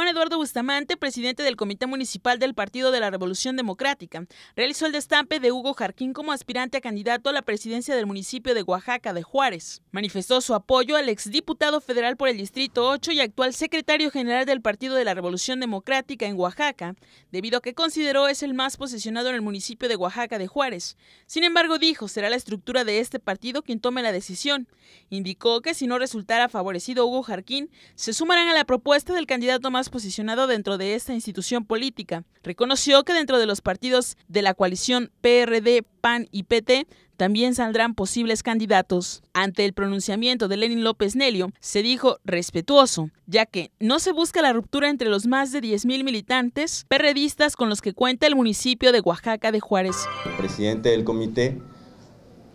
Juan Eduardo Bustamante, presidente del Comité Municipal del Partido de la Revolución Democrática, realizó el destampe de Hugo Jarquín como aspirante a candidato a la presidencia del municipio de Oaxaca de Juárez. Manifestó su apoyo al exdiputado federal por el Distrito 8 y actual secretario general del Partido de la Revolución Democrática en Oaxaca, debido a que consideró es el más posicionado en el municipio de Oaxaca de Juárez. Sin embargo, dijo, será la estructura de este partido quien tome la decisión. Indicó que si no resultara favorecido Hugo Jarquín, se sumarán a la propuesta del candidato más posicionado dentro de esta institución política. Reconoció que dentro de los partidos de la coalición PRD, PAN y PT también saldrán posibles candidatos. Ante el pronunciamiento de Lenin López Nelio, se dijo respetuoso, ya que no se busca la ruptura entre los más de 10.000 militantes perredistas con los que cuenta el municipio de Oaxaca de Juárez. presidente del comité,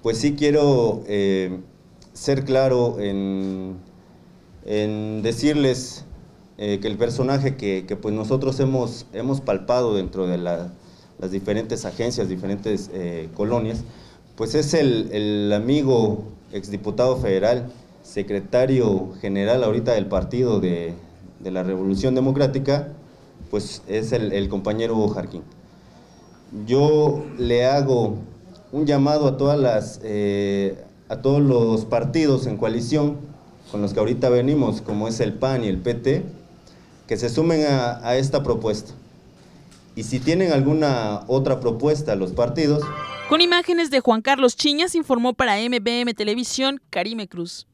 pues sí quiero eh, ser claro en decirles eh, que el personaje que, pues, nosotros hemos, hemos palpado dentro de las diferentes agencias, diferentes eh, colonias, pues es el, el amigo exdiputado federal, secretario general ahorita del partido de, la Revolución Democrática, pues es el, compañero compañero Jarquín. Yo le hago un llamado a todas las eh, a todos los partidos en coalición con los que ahorita venimos, como es el PAN y el PT, que se sumen a, esta propuesta. Y si tienen alguna otra propuesta los partidos. Con imágenes de Juan Carlos Chiñas informó para MBM Televisión Karime Cruz.